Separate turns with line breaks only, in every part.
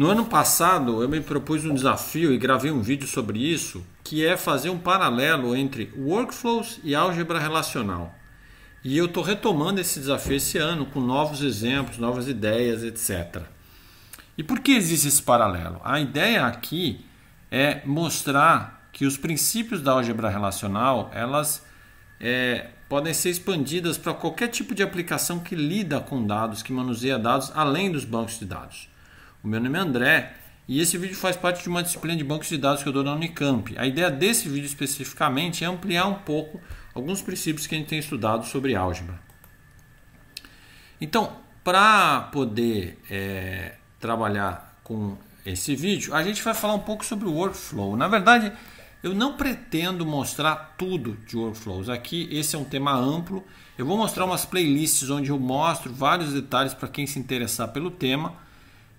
No ano passado, eu me propus um desafio e gravei um vídeo sobre isso, que é fazer um paralelo entre workflows e álgebra relacional. E eu estou retomando esse desafio esse ano com novos exemplos, novas ideias, etc. E por que existe esse paralelo? A ideia aqui é mostrar que os princípios da álgebra relacional elas é, podem ser expandidas para qualquer tipo de aplicação que lida com dados, que manuseia dados, além dos bancos de dados. O meu nome é André e esse vídeo faz parte de uma disciplina de bancos de dados que eu dou na Unicamp. A ideia desse vídeo especificamente é ampliar um pouco alguns princípios que a gente tem estudado sobre álgebra. Então, para poder é, trabalhar com esse vídeo, a gente vai falar um pouco sobre o workflow. Na verdade, eu não pretendo mostrar tudo de workflows aqui, esse é um tema amplo. Eu vou mostrar umas playlists onde eu mostro vários detalhes para quem se interessar pelo tema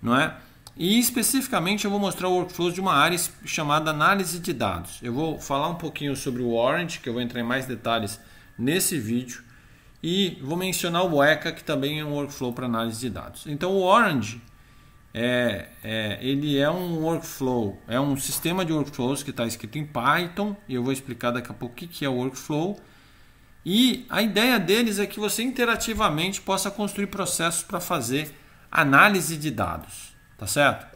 não é? E especificamente eu vou mostrar o workflow de uma área chamada análise de dados. Eu vou falar um pouquinho sobre o Orange, que eu vou entrar em mais detalhes nesse vídeo, e vou mencionar o ECA, que também é um workflow para análise de dados. Então o Orange é, é, ele é um workflow, é um sistema de workflows que está escrito em Python, e eu vou explicar daqui a pouco o que é o workflow. E a ideia deles é que você interativamente possa construir processos para fazer análise de dados, tá certo?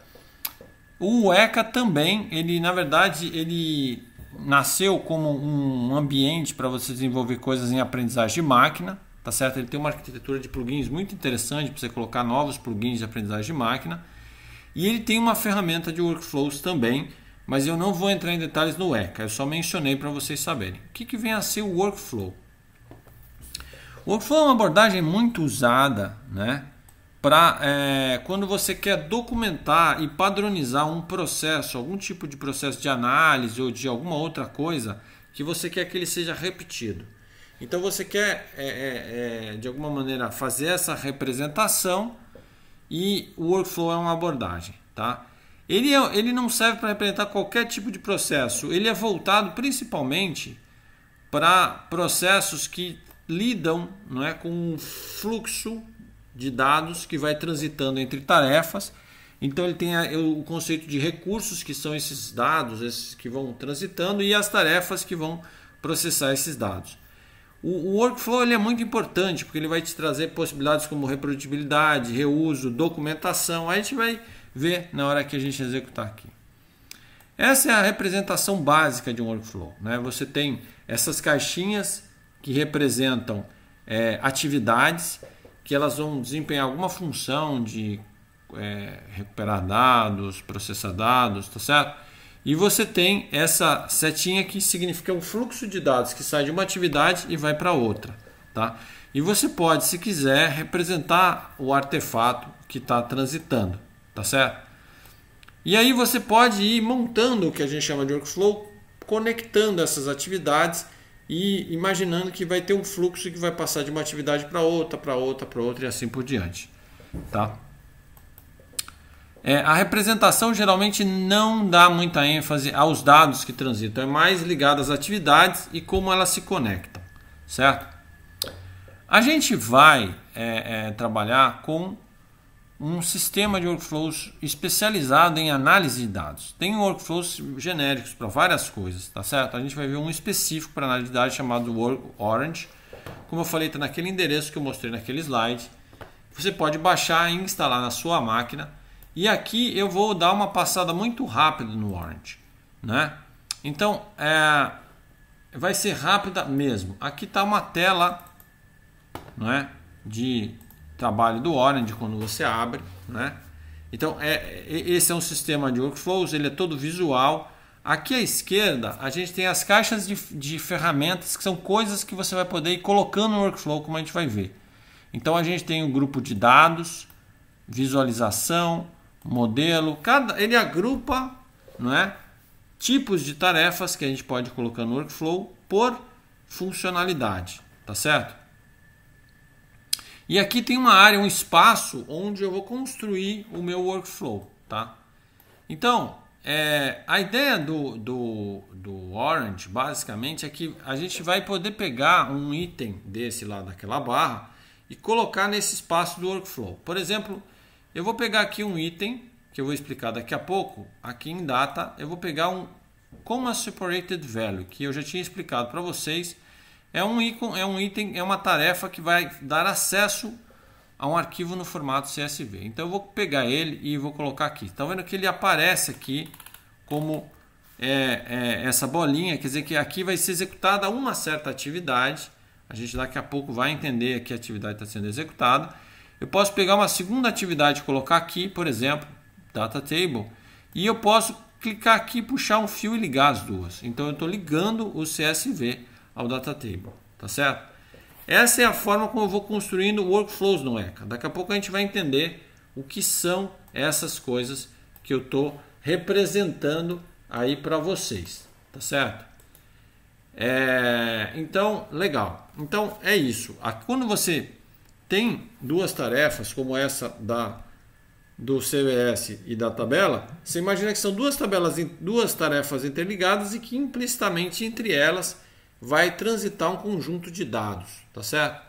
O ECA também, ele na verdade, ele nasceu como um ambiente para você desenvolver coisas em aprendizagem de máquina, tá certo? Ele tem uma arquitetura de plugins muito interessante para você colocar novos plugins de aprendizagem de máquina. E ele tem uma ferramenta de workflows também, mas eu não vou entrar em detalhes no ECA, eu só mencionei para vocês saberem. O que, que vem a ser o workflow? O workflow é uma abordagem muito usada né, para é, quando você quer documentar e padronizar um processo, algum tipo de processo de análise ou de alguma outra coisa que você quer que ele seja repetido. Então você quer é, é, é de alguma maneira fazer essa representação e o workflow é uma abordagem, tá? Ele, é, ele não serve para representar qualquer tipo de processo. Ele é voltado principalmente para processos que lidam não é, com o fluxo de dados que vai transitando entre tarefas. Então ele tem o conceito de recursos, que são esses dados, esses que vão transitando, e as tarefas que vão processar esses dados. O, workflow ele é muito importante porque ele vai te trazer possibilidades como reprodutibilidade, reuso, documentação. Aí a gente vai ver na hora que a gente executar aqui. Essa é a representação básica de um workflow. Né? Você tem essas caixinhas que representam é, atividades que elas vão desempenhar alguma função de é, recuperar dados, processar dados, tá certo? E você tem essa setinha que significa o um fluxo de dados que sai de uma atividade e vai para outra, tá? E você pode, se quiser, representar o artefato que está transitando, tá certo? E aí você pode ir montando o que a gente chama de workflow, conectando essas atividades e imaginando que vai ter um fluxo que vai passar de uma atividade para outra, para outra, para outra e assim por diante. Tá? É, a representação geralmente não dá muita ênfase aos dados que transitam, é mais ligada às atividades e como elas se conectam, certo? A gente vai é, é, trabalhar com um sistema de workflows especializado em análise de dados. Tem workflows genéricos para várias coisas, tá certo? A gente vai ver um específico para análise de dados chamado Orange. Como eu falei, está naquele endereço que eu mostrei naquele slide. Você pode baixar e instalar na sua máquina. E aqui eu vou dar uma passada muito rápida no Orange, né? Então, é, vai ser rápida mesmo. Aqui está uma tela, não é? De trabalho do Orange quando você abre, né? Então, é, esse é um sistema de workflows, ele é todo visual. Aqui à esquerda, a gente tem as caixas de, de ferramentas, que são coisas que você vai poder ir colocando no workflow, como a gente vai ver. Então, a gente tem o um grupo de dados, visualização, modelo, cada, ele agrupa não é, tipos de tarefas que a gente pode colocar no workflow por funcionalidade, tá certo? E aqui tem uma área, um espaço onde eu vou construir o meu workflow, tá? Então, é, a ideia do, do, do Orange, basicamente, é que a gente vai poder pegar um item desse lá daquela barra e colocar nesse espaço do workflow. Por exemplo, eu vou pegar aqui um item, que eu vou explicar daqui a pouco, aqui em data, eu vou pegar um comma separated value, que eu já tinha explicado para vocês, é um, ícone, é um item, é uma tarefa que vai dar acesso a um arquivo no formato CSV. Então eu vou pegar ele e vou colocar aqui. Estão tá vendo que ele aparece aqui como é, é, essa bolinha, quer dizer que aqui vai ser executada uma certa atividade. A gente daqui a pouco vai entender que a atividade está sendo executada. Eu posso pegar uma segunda atividade e colocar aqui, por exemplo, data table, e eu posso clicar aqui, puxar um fio e ligar as duas. Então eu estou ligando o CSV ao data table, tá certo? Essa é a forma como eu vou construindo workflows no ECA. Daqui a pouco a gente vai entender o que são essas coisas que eu estou representando aí para vocês, tá certo? É, então, legal. Então é isso. Quando você tem duas tarefas como essa da do CVS e da tabela, você imagina que são duas tabelas, duas tarefas interligadas e que implicitamente entre elas vai transitar um conjunto de dados, tá certo?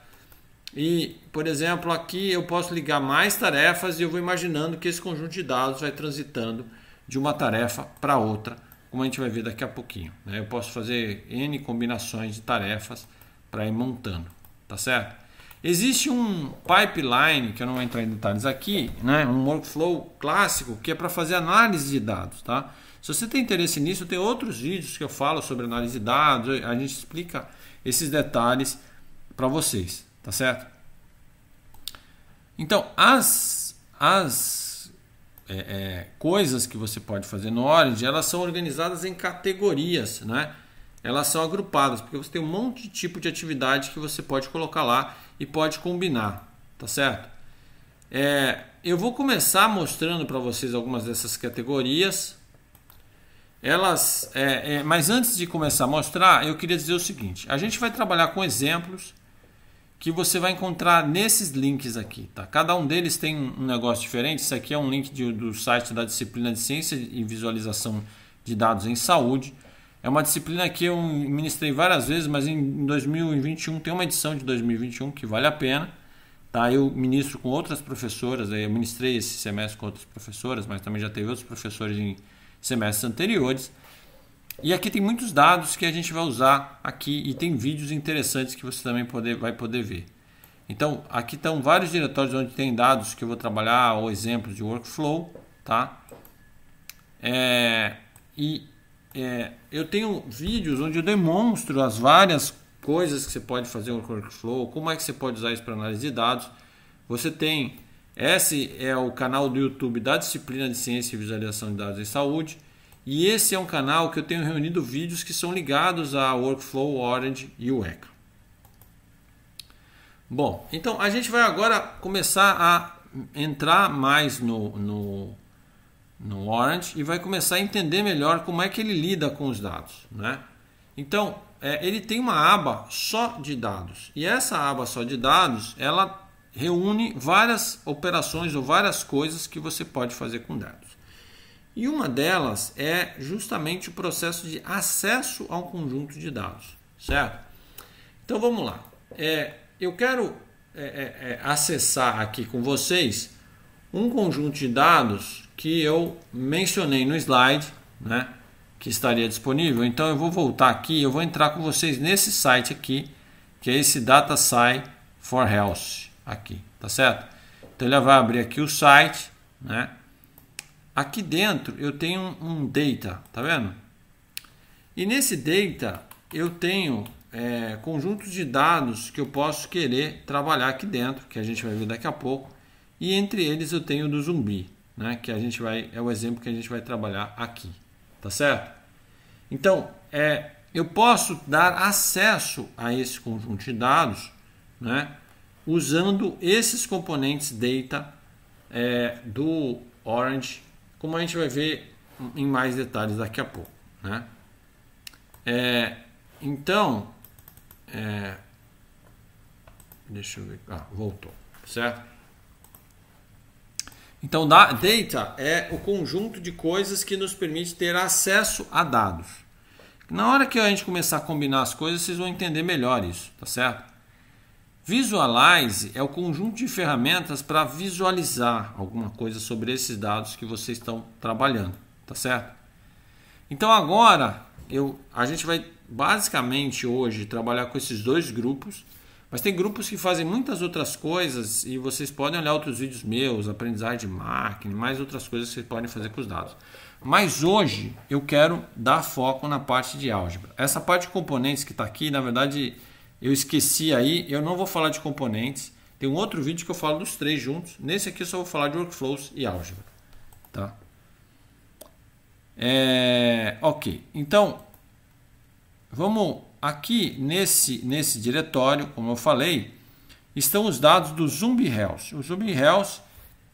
E, por exemplo, aqui eu posso ligar mais tarefas e eu vou imaginando que esse conjunto de dados vai transitando de uma tarefa para outra, como a gente vai ver daqui a pouquinho. Né? Eu posso fazer N combinações de tarefas para ir montando, tá certo? Existe um pipeline, que eu não vou entrar em detalhes aqui, né? um workflow clássico que é para fazer análise de dados, tá? Se você tem interesse nisso, tem outros vídeos que eu falo sobre análise de dados, a gente explica esses detalhes para vocês, tá certo? Então, as, as é, é, coisas que você pode fazer no Orange, elas são organizadas em categorias, né? Elas são agrupadas, porque você tem um monte de tipo de atividade que você pode colocar lá e pode combinar, tá certo? É, eu vou começar mostrando para vocês algumas dessas categorias, elas, é, é, mas antes de começar a mostrar, eu queria dizer o seguinte: a gente vai trabalhar com exemplos que você vai encontrar nesses links aqui, tá? Cada um deles tem um negócio diferente. Isso aqui é um link de, do site da disciplina de ciência e visualização de dados em saúde. É uma disciplina que eu ministrei várias vezes, mas em 2021 tem uma edição de 2021 que vale a pena. Tá? Eu ministro com outras professoras, eu ministrei esse semestre com outras professoras, mas também já teve outros professores em semestres anteriores. E aqui tem muitos dados que a gente vai usar aqui e tem vídeos interessantes que você também poder, vai poder ver. Então, aqui estão vários diretórios onde tem dados que eu vou trabalhar ou exemplos de workflow, tá? É, e é, eu tenho vídeos onde eu demonstro as várias coisas que você pode fazer o workflow, como é que você pode usar isso para análise de dados. Você tem esse é o canal do YouTube da disciplina de Ciência e Visualização de Dados em Saúde. E esse é um canal que eu tenho reunido vídeos que são ligados a Workflow, Orange e o ECA. Bom, então a gente vai agora começar a entrar mais no, no, no Orange e vai começar a entender melhor como é que ele lida com os dados. Né? Então, é, ele tem uma aba só de dados. E essa aba só de dados, ela reúne várias operações ou várias coisas que você pode fazer com dados. E uma delas é justamente o processo de acesso a um conjunto de dados, certo? Então vamos lá. É, eu quero é, é, é acessar aqui com vocês um conjunto de dados que eu mencionei no slide, né? Que estaria disponível. Então eu vou voltar aqui, eu vou entrar com vocês nesse site aqui, que é esse DataSci for Health aqui, tá certo? Então ele vai abrir aqui o site, né? Aqui dentro eu tenho um data, tá vendo? E nesse data eu tenho é, conjuntos de dados que eu posso querer trabalhar aqui dentro, que a gente vai ver daqui a pouco. E entre eles eu tenho o do zumbi, né? Que a gente vai é o exemplo que a gente vai trabalhar aqui, tá certo? Então é, eu posso dar acesso a esse conjunto de dados, né? usando esses componentes data é, do Orange, como a gente vai ver em mais detalhes daqui a pouco. Né? É, então, é, deixa eu ver, ah, voltou, certo? Então, data é o conjunto de coisas que nos permite ter acesso a dados. Na hora que a gente começar a combinar as coisas, vocês vão entender melhor isso, tá certo? Visualize é o conjunto de ferramentas para visualizar alguma coisa sobre esses dados que vocês estão trabalhando, tá certo? Então agora eu, a gente vai basicamente hoje trabalhar com esses dois grupos, mas tem grupos que fazem muitas outras coisas e vocês podem olhar outros vídeos meus, aprendizagem de máquina, mais outras coisas que vocês podem fazer com os dados. Mas hoje eu quero dar foco na parte de álgebra. Essa parte de componentes que está aqui, na verdade, eu esqueci aí, eu não vou falar de componentes. Tem um outro vídeo que eu falo dos três juntos. Nesse aqui eu só vou falar de workflows e álgebra. Tá? É, ok, então vamos aqui nesse, nesse diretório, como eu falei, estão os dados do Zumbi Health. O Zumbi Health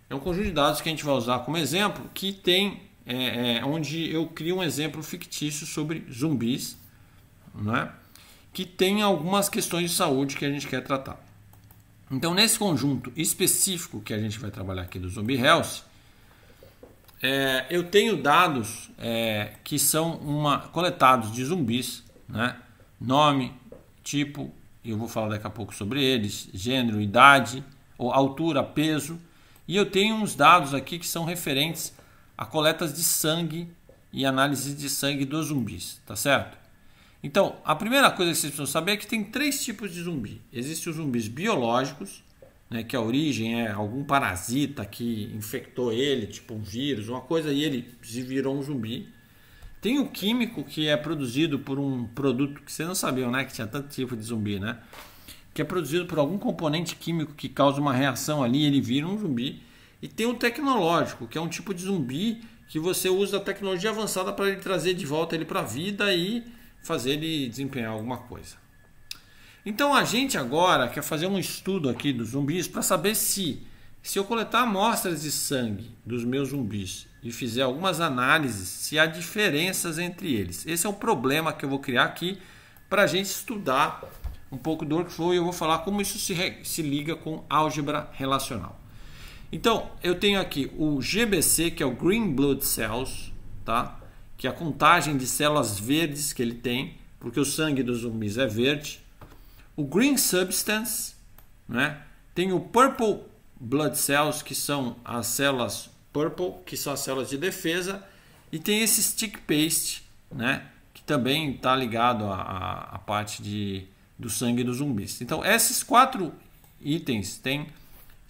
é um conjunto de dados que a gente vai usar como exemplo, que tem é, é, onde eu crio um exemplo fictício sobre zumbis, né? que tem algumas questões de saúde que a gente quer tratar. Então, nesse conjunto específico que a gente vai trabalhar aqui do Zombie Health, é, eu tenho dados é, que são uma, coletados de zumbis, né? nome, tipo, eu vou falar daqui a pouco sobre eles, gênero, idade, ou altura, peso, e eu tenho uns dados aqui que são referentes a coletas de sangue e análise de sangue dos zumbis, tá certo? Então, a primeira coisa que vocês precisam saber é que tem três tipos de zumbi. Existem os zumbis biológicos, né, que a origem é algum parasita que infectou ele, tipo um vírus, uma coisa, e ele se virou um zumbi. Tem o químico que é produzido por um produto que vocês não sabiam, né? Que tinha tanto tipo de zumbi, né? Que é produzido por algum componente químico que causa uma reação ali, e ele vira um zumbi. E tem o tecnológico, que é um tipo de zumbi que você usa a tecnologia avançada para ele trazer de volta ele para a vida e fazer ele desempenhar alguma coisa. Então a gente agora quer fazer um estudo aqui dos zumbis para saber se se eu coletar amostras de sangue dos meus zumbis e fizer algumas análises, se há diferenças entre eles. Esse é o problema que eu vou criar aqui para a gente estudar um pouco do workflow e eu vou falar como isso se, se liga com álgebra relacional. Então, eu tenho aqui o GBC, que é o Green Blood Cells, tá? que a contagem de células verdes que ele tem, porque o sangue dos zumbis é verde. O Green Substance, né? tem o Purple Blood Cells, que são as células purple, que são as células de defesa, e tem esse Stick Paste, né? que também está ligado à, à parte de, do sangue dos zumbis. Então, esses quatro itens têm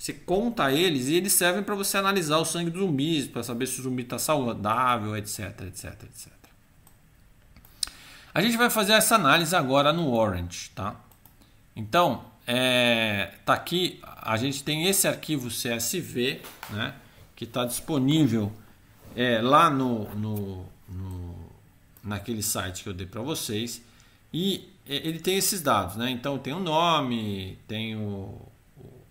você conta eles e eles servem para você analisar o sangue dos zumbis, para saber se o zumbi está saudável, etc, etc, etc. A gente vai fazer essa análise agora no Orange, tá? Então, é, tá aqui, a gente tem esse arquivo CSV, né? Que está disponível é, lá no, no, no, naquele site que eu dei para vocês. E é, ele tem esses dados, né? Então tem o nome, tem o,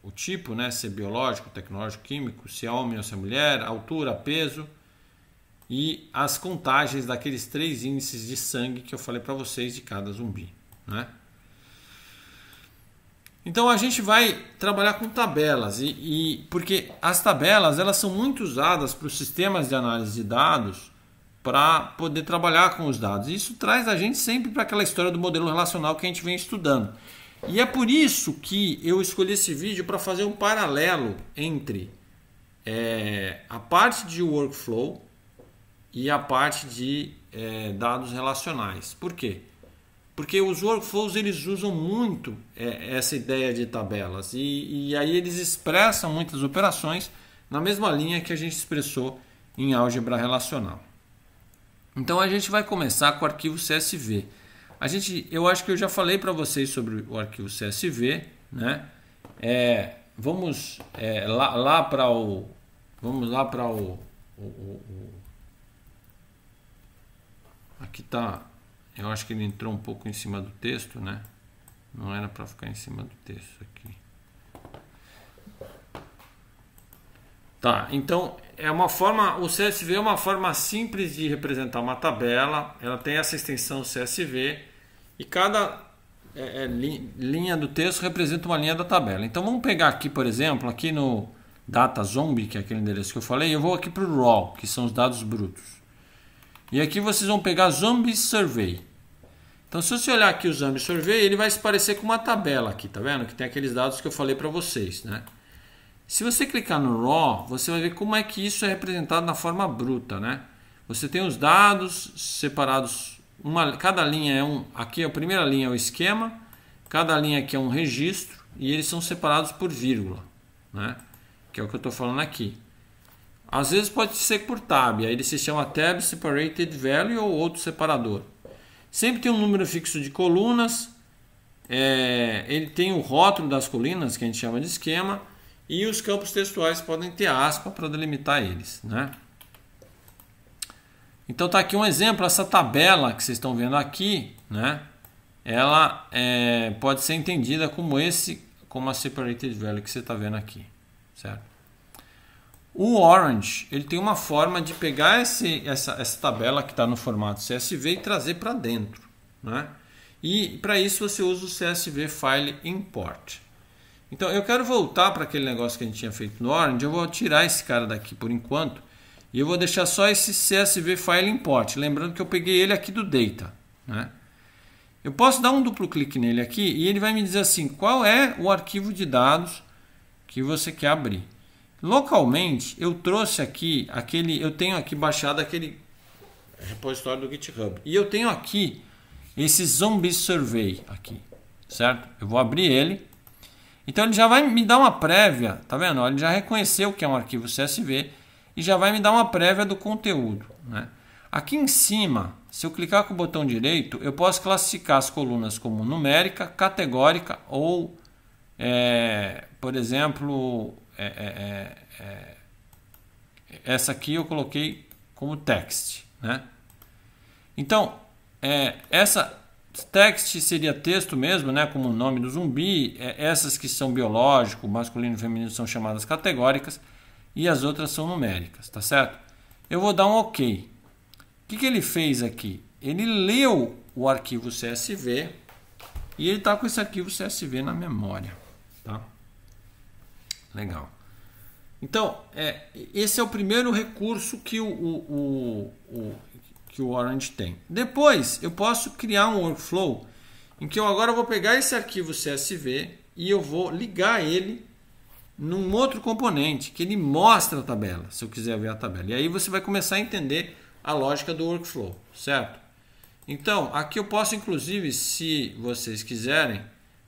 o tipo, né, se é biológico, tecnológico, químico, se é homem ou se é mulher, altura, peso e as contagens daqueles três índices de sangue que eu falei para vocês de cada zumbi, né? Então a gente vai trabalhar com tabelas e, e porque as tabelas elas são muito usadas para os sistemas de análise de dados para poder trabalhar com os dados. Isso traz a gente sempre para aquela história do modelo relacional que a gente vem estudando. E é por isso que eu escolhi esse vídeo para fazer um paralelo entre é, a parte de workflow e a parte de é, dados relacionais. Por quê? Porque os workflows eles usam muito é, essa ideia de tabelas e, e aí eles expressam muitas operações na mesma linha que a gente expressou em álgebra relacional. Então a gente vai começar com o arquivo CSV. A gente, eu acho que eu já falei para vocês sobre o arquivo CSV, né? É, vamos é, lá, lá para o, vamos lá para o, o, o, o, aqui tá, eu acho que ele entrou um pouco em cima do texto, né? Não era para ficar em cima do texto aqui. Tá, então é uma forma, o CSV é uma forma simples de representar uma tabela, ela tem essa extensão CSV e cada é, é, linha do texto representa uma linha da tabela. Então vamos pegar aqui, por exemplo, aqui no data zombie, que é aquele endereço que eu falei, eu vou aqui para o raw, que são os dados brutos. E aqui vocês vão pegar zombie survey. Então se você olhar aqui o zombie survey, ele vai se parecer com uma tabela aqui, tá vendo? Que tem aqueles dados que eu falei para vocês, né? Se você clicar no raw, você vai ver como é que isso é representado na forma bruta, né? Você tem os dados separados uma, cada linha é um, aqui a primeira linha é o esquema, cada linha aqui é um registro e eles são separados por vírgula, né? Que é o que eu estou falando aqui. Às vezes pode ser por tab, aí ele se chama tab separated value ou outro separador. Sempre tem um número fixo de colunas, é, ele tem o rótulo das colunas, que a gente chama de esquema, e os campos textuais podem ter aspa para delimitar eles, né? Então está aqui um exemplo, essa tabela que vocês estão vendo aqui, né? Ela é, pode ser entendida como esse, como a separated value que você está vendo aqui, certo? O Orange ele tem uma forma de pegar esse, essa, essa tabela que está no formato CSV e trazer para dentro, né? E para isso você usa o CSV File Import. Então eu quero voltar para aquele negócio que a gente tinha feito no Orange. Eu vou tirar esse cara daqui por enquanto e eu vou deixar só esse CSV file import, lembrando que eu peguei ele aqui do data. Né? Eu posso dar um duplo clique nele aqui e ele vai me dizer assim, qual é o arquivo de dados que você quer abrir. Localmente, eu trouxe aqui aquele, eu tenho aqui baixado aquele repositório do GitHub. E eu tenho aqui esse zombie survey aqui, certo? Eu vou abrir ele. Então ele já vai me dar uma prévia, tá vendo? Ele já reconheceu que é um arquivo CSV e já vai me dar uma prévia do conteúdo. Né? Aqui em cima, se eu clicar com o botão direito, eu posso classificar as colunas como numérica, categórica ou, é, por exemplo, é, é, é, é essa aqui eu coloquei como text. Né? Então, é, essa text seria texto mesmo, né? como o nome do zumbi, essas que são biológico, masculino e feminino são chamadas categóricas, e as outras são numéricas, tá certo? Eu vou dar um OK. O que, que ele fez aqui? Ele leu o arquivo CSV e ele está com esse arquivo CSV na memória, tá? Legal. Então, é, esse é o primeiro recurso que o, o, o, o que o Orange tem. Depois, eu posso criar um workflow em que eu agora vou pegar esse arquivo CSV e eu vou ligar ele num outro componente que ele mostra a tabela, se eu quiser ver a tabela. E aí você vai começar a entender a lógica do workflow, certo? Então, aqui eu posso inclusive, se vocês quiserem,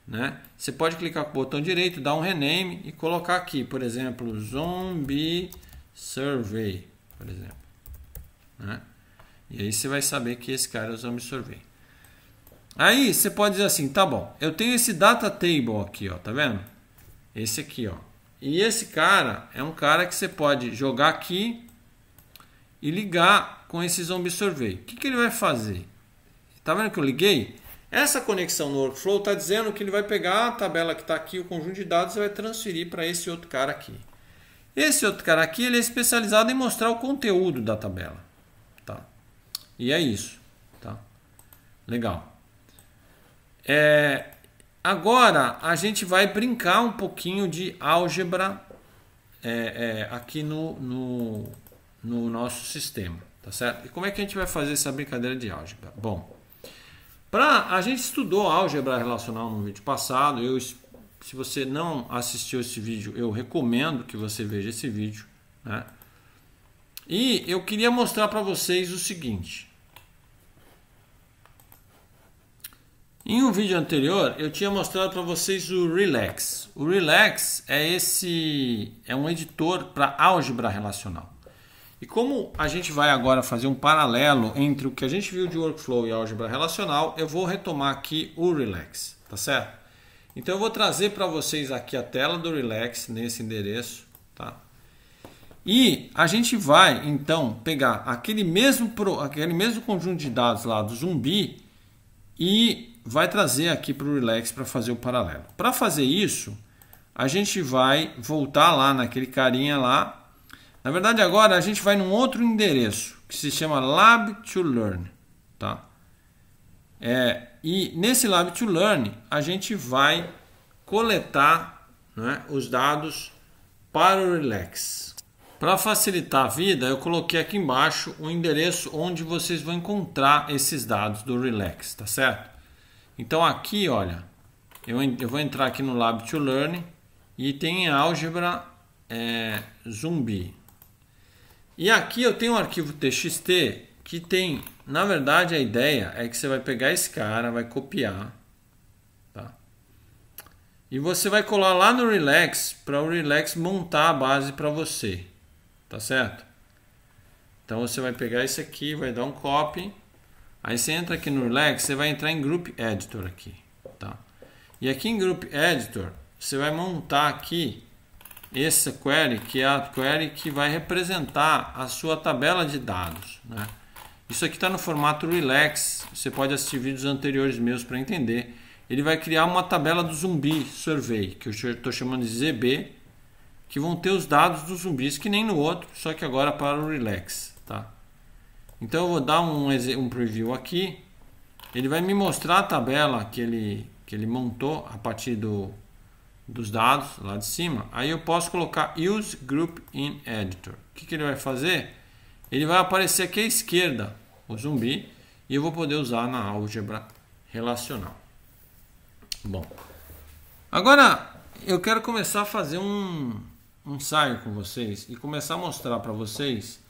né, você pode clicar com o botão direito, dar um rename e colocar aqui, por exemplo, zombie survey, por exemplo, né? E aí você vai saber que esse cara é o zombie survey. Aí você pode dizer assim, tá bom, eu tenho esse data table aqui, ó, tá vendo? Esse aqui, ó. E esse cara é um cara que você pode jogar aqui e ligar com esse zombie survey. O que, que ele vai fazer? Tá vendo que eu liguei? Essa conexão no workflow está dizendo que ele vai pegar a tabela que está aqui, o conjunto de dados, e vai transferir para esse outro cara aqui. Esse outro cara aqui ele é especializado em mostrar o conteúdo da tabela. Tá? E é isso. Tá? Legal. É, Agora a gente vai brincar um pouquinho de álgebra é, é, aqui no, no, no, nosso sistema, tá certo? E como é que a gente vai fazer essa brincadeira de álgebra? Bom, pra, a gente estudou álgebra relacional no vídeo passado. Eu, se você não assistiu esse vídeo, eu recomendo que você veja esse vídeo, né? E eu queria mostrar para vocês o seguinte. Em um vídeo anterior eu tinha mostrado para vocês o Relax. O Relax é esse é um editor para álgebra relacional. E como a gente vai agora fazer um paralelo entre o que a gente viu de workflow e álgebra relacional, eu vou retomar aqui o Relax, tá certo? Então eu vou trazer para vocês aqui a tela do Relax nesse endereço, tá? E a gente vai então pegar aquele mesmo, aquele mesmo conjunto de dados lá do zumbi e vai trazer aqui para o relax para fazer o paralelo. Para fazer isso, a gente vai voltar lá naquele carinha lá. Na verdade, agora a gente vai num outro endereço que se chama Lab to Learn, tá? É, e nesse Lab to Learn a gente vai coletar né, os dados para o Relax. Para facilitar a vida, eu coloquei aqui embaixo o endereço onde vocês vão encontrar esses dados do Relax, tá certo? Então aqui, olha, eu, eu vou entrar aqui no Lab to Learn e tem álgebra é, zumbi. E aqui eu tenho um arquivo txt que tem, na verdade a ideia é que você vai pegar esse cara, vai copiar, tá? E você vai colar lá no Relax para o Relax montar a base para você, tá certo? Então você vai pegar esse aqui, vai dar um copy Aí você entra aqui no Relax, você vai entrar em Group Editor aqui, tá? E aqui em Group Editor, você vai montar aqui essa query, que é a query que vai representar a sua tabela de dados, né? Isso aqui está no formato Relax, você pode assistir vídeos anteriores meus para entender. Ele vai criar uma tabela do zumbi survey, que eu estou chamando de ZB, que vão ter os dados dos zumbis, que nem no outro, só que agora para o Relax, tá? Então eu vou dar um, um preview aqui. Ele vai me mostrar a tabela que ele, que ele montou a partir do, dos dados lá de cima. Aí eu posso colocar Use Group in Editor. O que, que ele vai fazer? Ele vai aparecer aqui à esquerda, o zumbi, e eu vou poder usar na álgebra relacional. Bom, agora eu quero começar a fazer um, um ensaio com vocês e começar a mostrar para vocês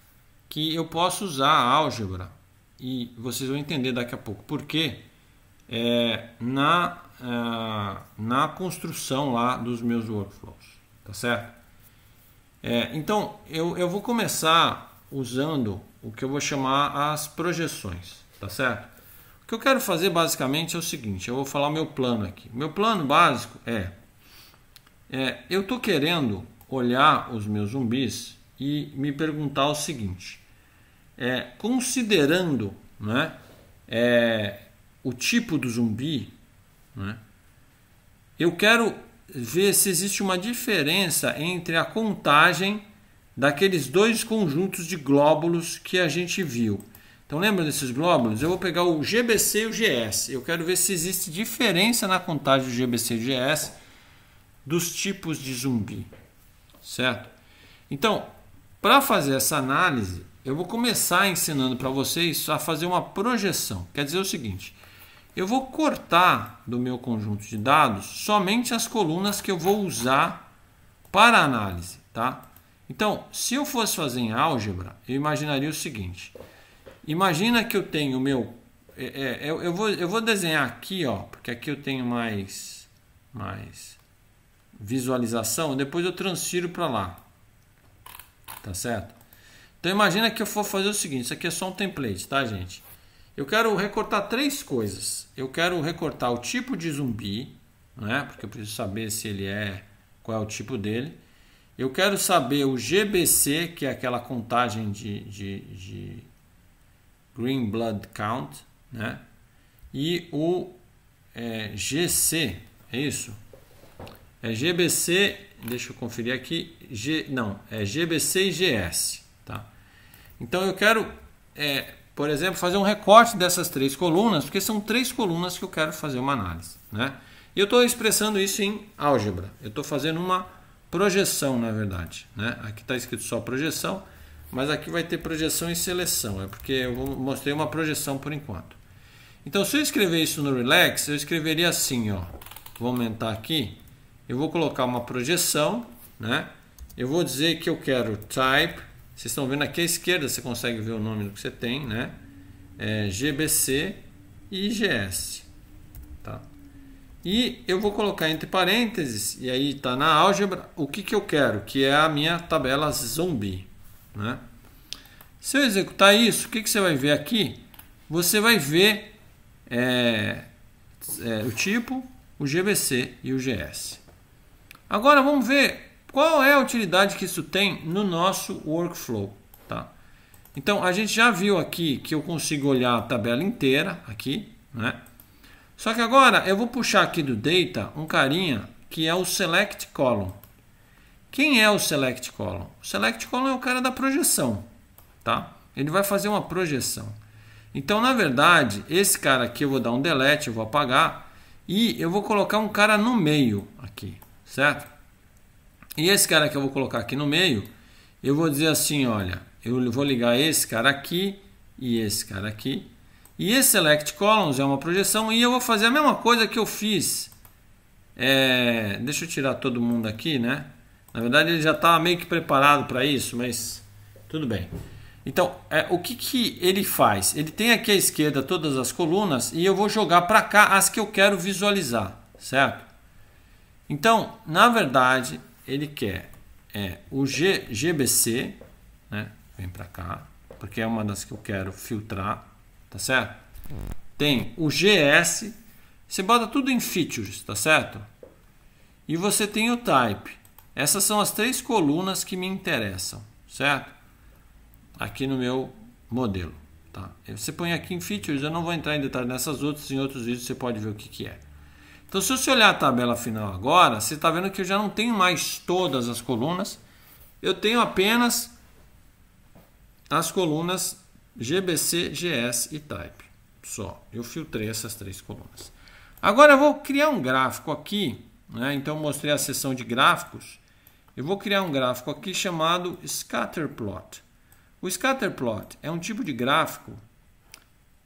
que eu posso usar a álgebra e vocês vão entender daqui a pouco porque é, na, é, na construção lá dos meus workflows, tá certo? É, então eu, eu vou começar usando o que eu vou chamar as projeções, tá certo? O que eu quero fazer basicamente é o seguinte, eu vou falar meu plano aqui. Meu plano básico é, é eu estou querendo olhar os meus zumbis e me perguntar o seguinte: é, considerando né, é, o tipo do zumbi, né, eu quero ver se existe uma diferença entre a contagem daqueles dois conjuntos de glóbulos que a gente viu. Então lembra desses glóbulos? Eu vou pegar o GBC e o GS. Eu quero ver se existe diferença na contagem do GBC e do GS dos tipos de zumbi, certo? Então, para fazer essa análise, eu vou começar ensinando para vocês a fazer uma projeção. Quer dizer o seguinte: eu vou cortar do meu conjunto de dados somente as colunas que eu vou usar para análise, tá? Então, se eu fosse fazer em álgebra, eu imaginaria o seguinte: imagina que eu tenho o meu, é, é, eu, eu, vou, eu vou desenhar aqui, ó, porque aqui eu tenho mais, mais visualização. Depois eu transfiro para lá, tá certo? Então imagina que eu for fazer o seguinte, isso aqui é só um template, tá, gente? Eu quero recortar três coisas. Eu quero recortar o tipo de zumbi, né? Porque eu preciso saber se ele é qual é o tipo dele. Eu quero saber o GBC, que é aquela contagem de, de, de Green Blood Count, né? E o é, GC, é isso? É GBC, deixa eu conferir aqui, G, não, é GBC e GS. Então eu quero, é, por exemplo, fazer um recorte dessas três colunas, porque são três colunas que eu quero fazer uma análise. Né? E eu estou expressando isso em álgebra. Eu estou fazendo uma projeção, na verdade. Né? Aqui está escrito só projeção, mas aqui vai ter projeção e seleção. É porque eu mostrei uma projeção por enquanto. Então, se eu escrever isso no Relax, eu escreveria assim, ó. Vou aumentar aqui. Eu vou colocar uma projeção, né? Eu vou dizer que eu quero type vocês estão vendo aqui à esquerda, você consegue ver o nome do que você tem, né? É GBC e IGS. Tá? E eu vou colocar entre parênteses, e aí está na álgebra, o que, que eu quero, que é a minha tabela zumbi. Né? Se eu executar isso, o que, que você vai ver aqui? Você vai ver é, é, o tipo, o GBC e o GS. Agora vamos ver qual é a utilidade que isso tem no nosso workflow? Tá? Então, a gente já viu aqui que eu consigo olhar a tabela inteira aqui, né? Só que agora eu vou puxar aqui do data um carinha que é o select column. Quem é o select column? O select column é o cara da projeção, tá? Ele vai fazer uma projeção. Então, na verdade, esse cara aqui eu vou dar um delete, eu vou apagar e eu vou colocar um cara no meio aqui, certo? E esse cara que eu vou colocar aqui no meio, eu vou dizer assim, olha, eu vou ligar esse cara aqui e esse cara aqui. E esse select columns é uma projeção e eu vou fazer a mesma coisa que eu fiz. É, deixa eu tirar todo mundo aqui, né? Na verdade ele já estava tá meio que preparado para isso, mas tudo bem. Então, é, o que, que ele faz? Ele tem aqui à esquerda todas as colunas e eu vou jogar para cá as que eu quero visualizar, certo? Então, na verdade, ele quer é o G, GBC, né? Vem para cá, porque é uma das que eu quero filtrar, tá certo? Tem o GS, você bota tudo em features, tá certo? E você tem o type. Essas são as três colunas que me interessam, certo? Aqui no meu modelo, tá? Você põe aqui em features, eu não vou entrar em detalhe nessas outras, em outros vídeos você pode ver o que, que é. Então, se você olhar a tabela final agora, você está vendo que eu já não tenho mais todas as colunas. Eu tenho apenas as colunas GBC, GS e Type. Só. Eu filtrei essas três colunas. Agora eu vou criar um gráfico aqui. Né? Então, mostrei a seção de gráficos. Eu vou criar um gráfico aqui chamado Scatter Plot. O Scatter Plot é um tipo de gráfico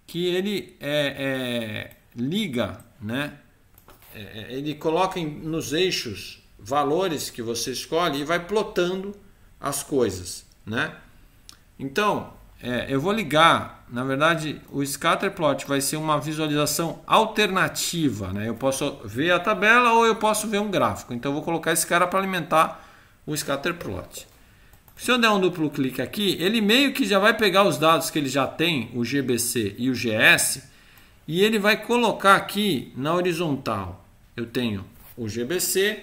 que ele é, é liga né, é, é, ele coloca nos eixos valores que você escolhe e vai plotando as coisas, né? Então, é, eu vou ligar, na verdade, o scatterplot vai ser uma visualização alternativa, né? Eu posso ver a tabela ou eu posso ver um gráfico. Então, eu vou colocar esse cara para alimentar o scatterplot. Se eu der um duplo clique aqui, ele meio que já vai pegar os dados que ele já tem, o GBC e o GS, e ele vai colocar aqui na horizontal. Eu tenho o GBC,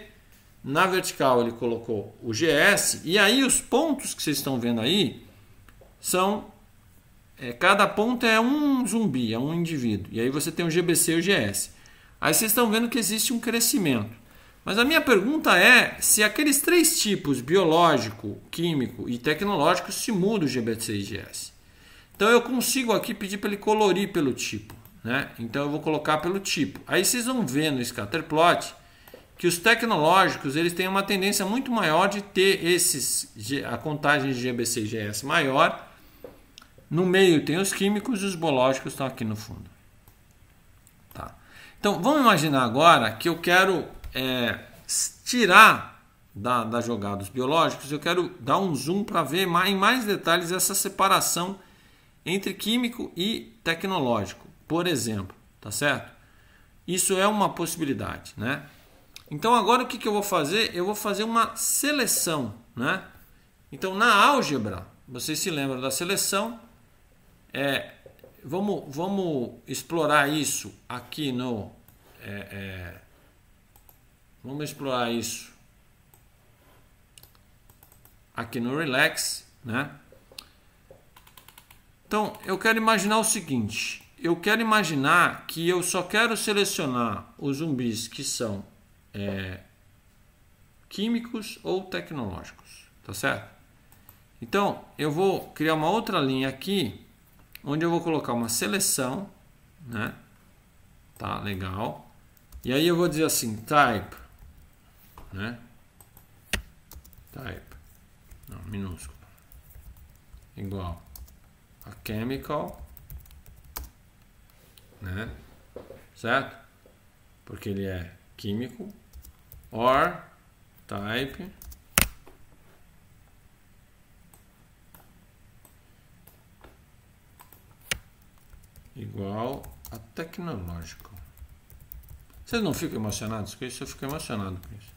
na vertical ele colocou o GS, e aí os pontos que vocês estão vendo aí são. É, cada ponto é um zumbi, é um indivíduo. E aí você tem o GBC e o GS. Aí vocês estão vendo que existe um crescimento. Mas a minha pergunta é se aqueles três tipos, biológico, químico e tecnológico, se mudam o GBC e GS. Então eu consigo aqui pedir para ele colorir pelo tipo. Né? Então eu vou colocar pelo tipo. Aí vocês vão ver no scatterplot que os tecnológicos eles têm uma tendência muito maior de ter esses a contagem de GBC e GS maior. No meio tem os químicos e os biológicos estão aqui no fundo. Tá. Então vamos imaginar agora que eu quero é, tirar da, da jogada os biológicos, eu quero dar um zoom para ver mais, em mais detalhes essa separação entre químico e tecnológico por exemplo, tá certo? Isso é uma possibilidade, né? Então agora o que, que eu vou fazer? Eu vou fazer uma seleção, né? Então na álgebra, vocês se lembram da seleção? É, vamos, vamos explorar isso aqui no... É, é, vamos explorar isso aqui no Relax, né? Então eu quero imaginar o seguinte eu quero imaginar que eu só quero selecionar os zumbis que são é, químicos ou tecnológicos, tá certo? Então, eu vou criar uma outra linha aqui, onde eu vou colocar uma seleção, né? Tá, legal. E aí eu vou dizer assim, type, né? Type, não, minúsculo, igual a chemical, né? Certo? Porque ele é químico. Or type igual a tecnológico. Vocês não ficam emocionados com isso? Eu fico emocionado com isso.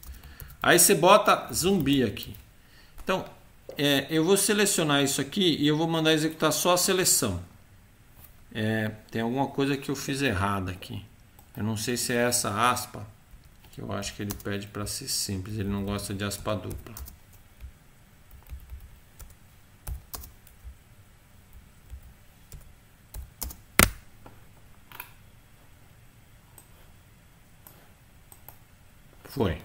Aí você bota zumbi aqui. Então, é, eu vou selecionar isso aqui e eu vou mandar executar só a seleção é, tem alguma coisa que eu fiz errada aqui. Eu não sei se é essa aspa, que eu acho que ele pede para ser simples, ele não gosta de aspa dupla. Foi.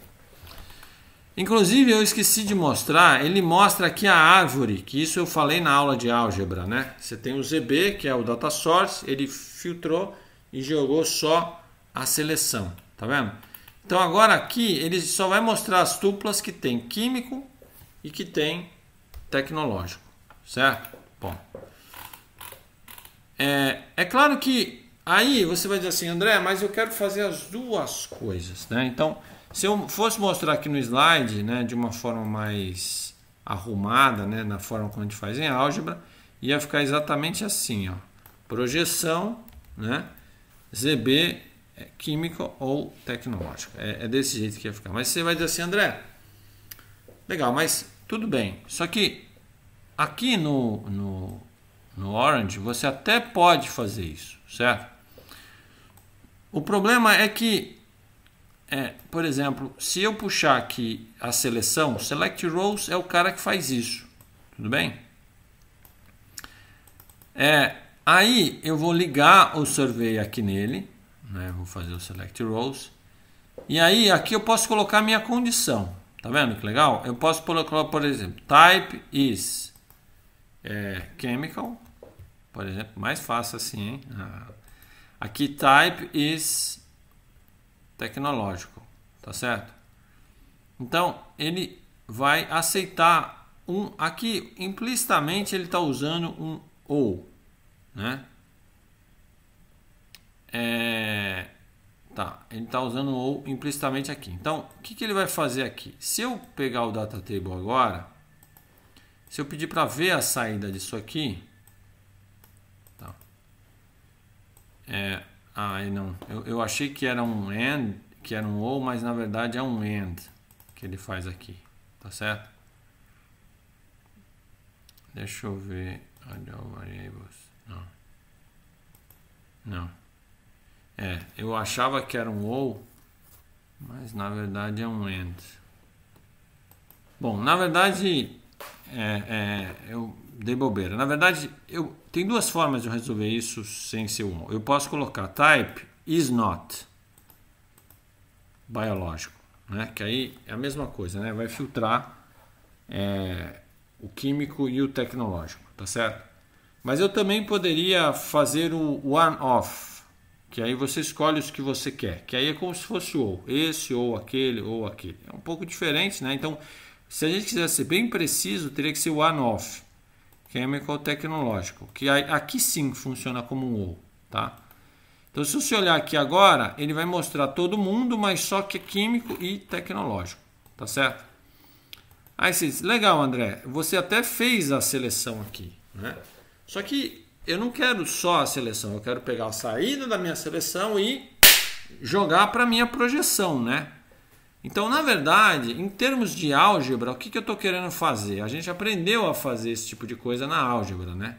Inclusive, eu esqueci de mostrar, ele mostra aqui a árvore, que isso eu falei na aula de álgebra, né? Você tem o ZB, que é o data source, ele filtrou e jogou só a seleção, tá vendo? Então agora aqui ele só vai mostrar as tuplas que tem químico e que tem tecnológico, certo? Bom, é, é claro que aí você vai dizer assim, André, mas eu quero fazer as duas coisas, né? Então se eu fosse mostrar aqui no slide, né, de uma forma mais arrumada, né, na forma como a gente faz em álgebra, ia ficar exatamente assim, ó. Projeção, né, ZB é, química ou tecnológica. É, é desse jeito que ia ficar. Mas você vai dizer assim, André, legal, mas tudo bem. Só que aqui no, no, no Orange você até pode fazer isso, certo? O problema é que é, por exemplo, se eu puxar aqui a seleção, select rows é o cara que faz isso, tudo bem? É, aí eu vou ligar o survey aqui nele, né? Vou fazer o select rows e aí aqui eu posso colocar minha condição, tá vendo que legal? Eu posso colocar, por exemplo, type is é, chemical, por exemplo, mais fácil assim, hein? Ah, aqui type is tecnológico, tá certo? Então, ele vai aceitar um aqui implicitamente ele está usando um ou, né? É, tá, ele está usando um ou implicitamente aqui. Então, o que, que ele vai fazer aqui? Se eu pegar o data table agora, se eu pedir para ver a saída disso aqui, tá? É, Ai, não. Eu, eu achei que era um AND, que era um OU, mas na verdade é um AND que ele faz aqui. Tá certo? Deixa eu ver. Olha o variables. Não. Não. É, eu achava que era um OU, mas na verdade é um AND. Bom, na verdade, é, é, eu dei bobeira. Na verdade, eu tem duas formas de eu resolver isso sem ser um. Eu posso colocar type is not biológico, né? Que aí é a mesma coisa, né? Vai filtrar é, o químico e o tecnológico, tá certo? Mas eu também poderia fazer o one off, que aí você escolhe os que você quer, que aí é como se fosse ou esse ou aquele ou aquele. É um pouco diferente, né? Então, se a gente quisesse ser bem preciso, teria que ser one off. Chemical tecnológico, que aqui sim funciona como um ou, tá? Então, se você olhar aqui agora, ele vai mostrar todo mundo, mas só que é químico e tecnológico, tá certo? Aí você diz, legal, André, você até fez a seleção aqui, né? Só que eu não quero só a seleção, eu quero pegar a saída da minha seleção e jogar para minha projeção, né? Então, na verdade, em termos de álgebra, o que, que eu estou querendo fazer? A gente aprendeu a fazer esse tipo de coisa na álgebra, né?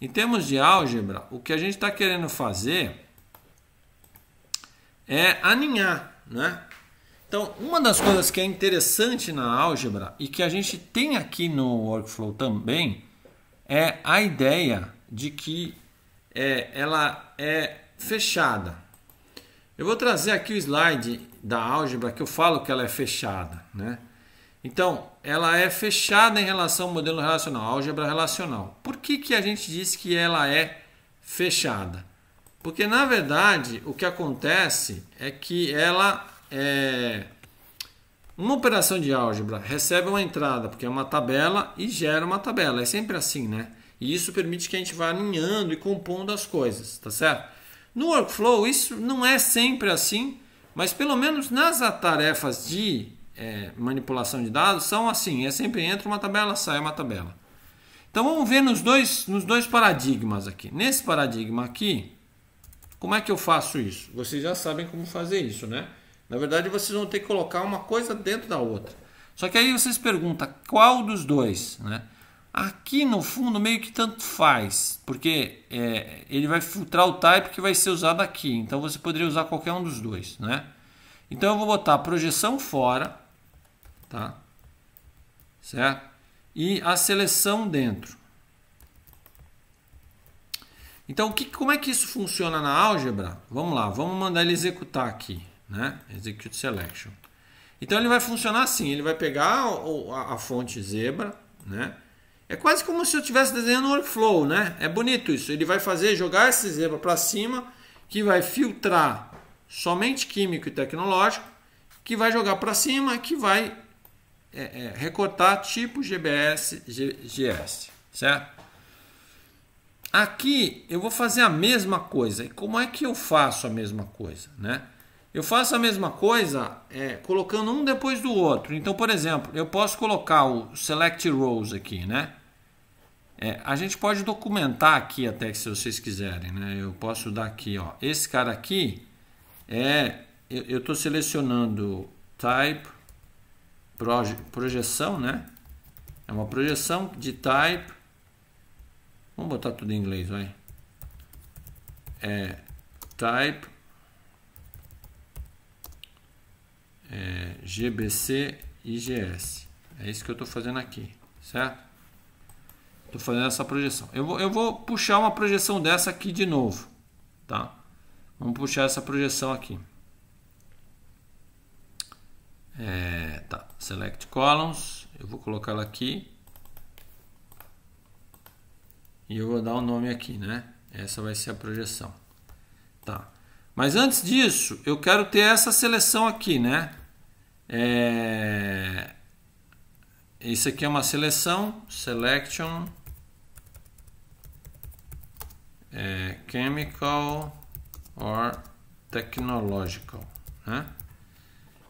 Em termos de álgebra, o que a gente está querendo fazer é aninhar, né? Então, uma das coisas que é interessante na álgebra e que a gente tem aqui no workflow também é a ideia de que é, ela é fechada. Eu vou trazer aqui o slide da álgebra que eu falo que ela é fechada, né? Então, ela é fechada em relação ao modelo relacional, álgebra relacional. Por que, que a gente diz que ela é fechada? Porque, na verdade, o que acontece é que ela é... Uma operação de álgebra recebe uma entrada, porque é uma tabela, e gera uma tabela. É sempre assim, né? E isso permite que a gente vá alinhando e compondo as coisas, tá certo? No workflow, isso não é sempre assim, mas pelo menos nas tarefas de é, manipulação de dados são assim, é sempre entra uma tabela, sai uma tabela. Então vamos ver nos dois, nos dois paradigmas aqui. Nesse paradigma aqui, como é que eu faço isso? Vocês já sabem como fazer isso, né? Na verdade, vocês vão ter que colocar uma coisa dentro da outra. Só que aí vocês perguntam qual dos dois, né? Aqui no fundo meio que tanto faz, porque é, ele vai filtrar o type que vai ser usado aqui. Então você poderia usar qualquer um dos dois, né? Então eu vou botar projeção fora, tá? Certo? E a seleção dentro. Então que, como é que isso funciona na álgebra? Vamos lá, vamos mandar ele executar aqui, né? Execute selection. Então ele vai funcionar assim, ele vai pegar a, a fonte zebra, né? É quase como se eu estivesse desenhando um workflow, né? É bonito isso. Ele vai fazer jogar esse zebra para cima, que vai filtrar somente químico e tecnológico, que vai jogar para cima, que vai é, é, recortar tipo GBS, G, GS, certo? Aqui eu vou fazer a mesma coisa. E como é que eu faço a mesma coisa, né? Eu faço a mesma coisa é, colocando um depois do outro. Então, por exemplo, eu posso colocar o select rows aqui, né? É, a gente pode documentar aqui até se vocês quiserem, né? Eu posso dar aqui, ó. Esse cara aqui é, eu estou selecionando type proje, projeção, né? É uma projeção de type. Vamos botar tudo em inglês, vai. É type é, GBC IGS. É isso que eu estou fazendo aqui, certo? Estou fazendo essa projeção. Eu vou, eu vou puxar uma projeção dessa aqui de novo. Tá? Vamos puxar essa projeção aqui. É, tá. Select columns. Eu vou colocar ela aqui. E eu vou dar o um nome aqui, né? Essa vai ser a projeção. Tá. Mas antes disso, eu quero ter essa seleção aqui, né? É... Isso aqui é uma seleção, selection, é, chemical or technological. Né?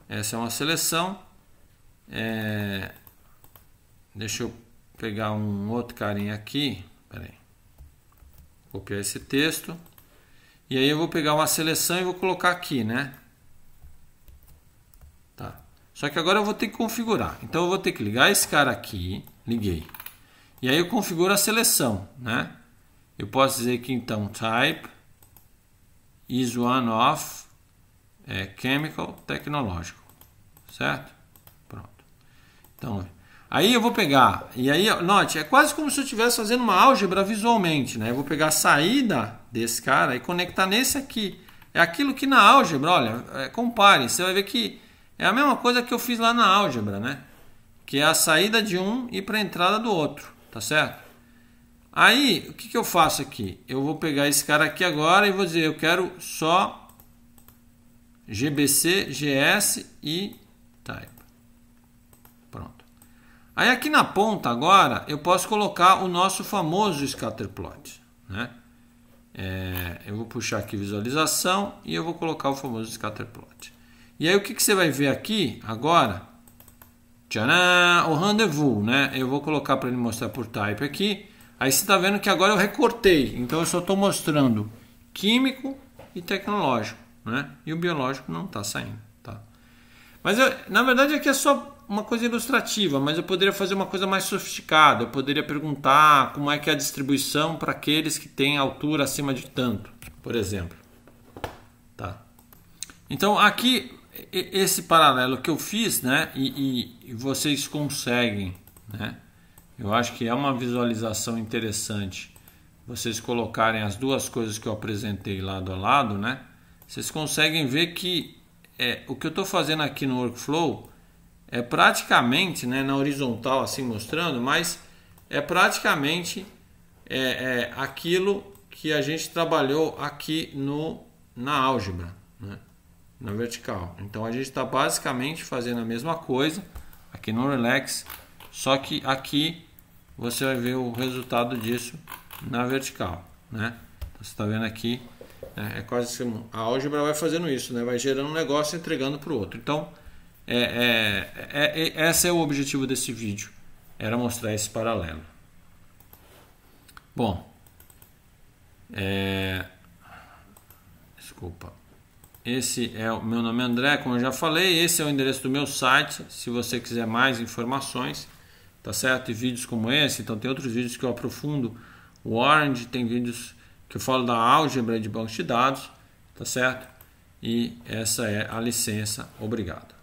Essa é uma seleção. É, deixa eu pegar um outro carinha aqui. Copiar esse texto. E aí eu vou pegar uma seleção e vou colocar aqui, né? Tá. Só que agora eu vou ter que configurar. Então eu vou ter que ligar esse cara aqui. Liguei. E aí eu configuro a seleção, né? Eu posso dizer que então type is one of é, chemical tecnológico, certo? Pronto. Então, aí eu vou pegar, e aí, note, é quase como se eu estivesse fazendo uma álgebra visualmente, né? Eu vou pegar a saída desse cara e conectar nesse aqui. É aquilo que na álgebra, olha, é, compare, você vai ver que é a mesma coisa que eu fiz lá na álgebra, né? Que é a saída de um e para a entrada do outro, tá certo? Aí, o que, que eu faço aqui? Eu vou pegar esse cara aqui agora e vou dizer, eu quero só GBC, GS e type. Pronto. Aí aqui na ponta agora, eu posso colocar o nosso famoso scatterplot. Né? É, eu vou puxar aqui visualização e eu vou colocar o famoso scatterplot. E aí o que, que você vai ver aqui agora? Tcharam! O rendezvous, né? Eu vou colocar para ele mostrar por type aqui. Aí você está vendo que agora eu recortei, então eu só estou mostrando químico e tecnológico, né? E o biológico não está saindo, tá? Mas eu, na verdade aqui é só uma coisa ilustrativa, mas eu poderia fazer uma coisa mais sofisticada. Eu poderia perguntar como é que é a distribuição para aqueles que têm altura acima de tanto, por exemplo, tá? Então aqui esse paralelo que eu fiz, né? E, e, e vocês conseguem, né? Eu acho que é uma visualização interessante. Vocês colocarem as duas coisas que eu apresentei lado a lado, né? Vocês conseguem ver que é, o que eu estou fazendo aqui no workflow é praticamente, né, na horizontal assim mostrando, mas é praticamente é, é aquilo que a gente trabalhou aqui no, na álgebra, né? na vertical. Então a gente está basicamente fazendo a mesma coisa aqui no Relax, só que aqui você vai ver o resultado disso na vertical, né? Então, você está vendo aqui, né? é quase assim, a álgebra vai fazendo isso, né? Vai gerando um negócio e entregando para o outro. Então, é, é, é, é, esse é o objetivo desse vídeo, era mostrar esse paralelo. Bom, é, desculpa. Esse é o meu nome é André, como eu já falei, esse é o endereço do meu site. Se você quiser mais informações, tá certo? E vídeos como esse, então tem outros vídeos que eu aprofundo o Orange, tem vídeos que eu falo da álgebra de bancos de dados, tá certo? E essa é a licença. Obrigado.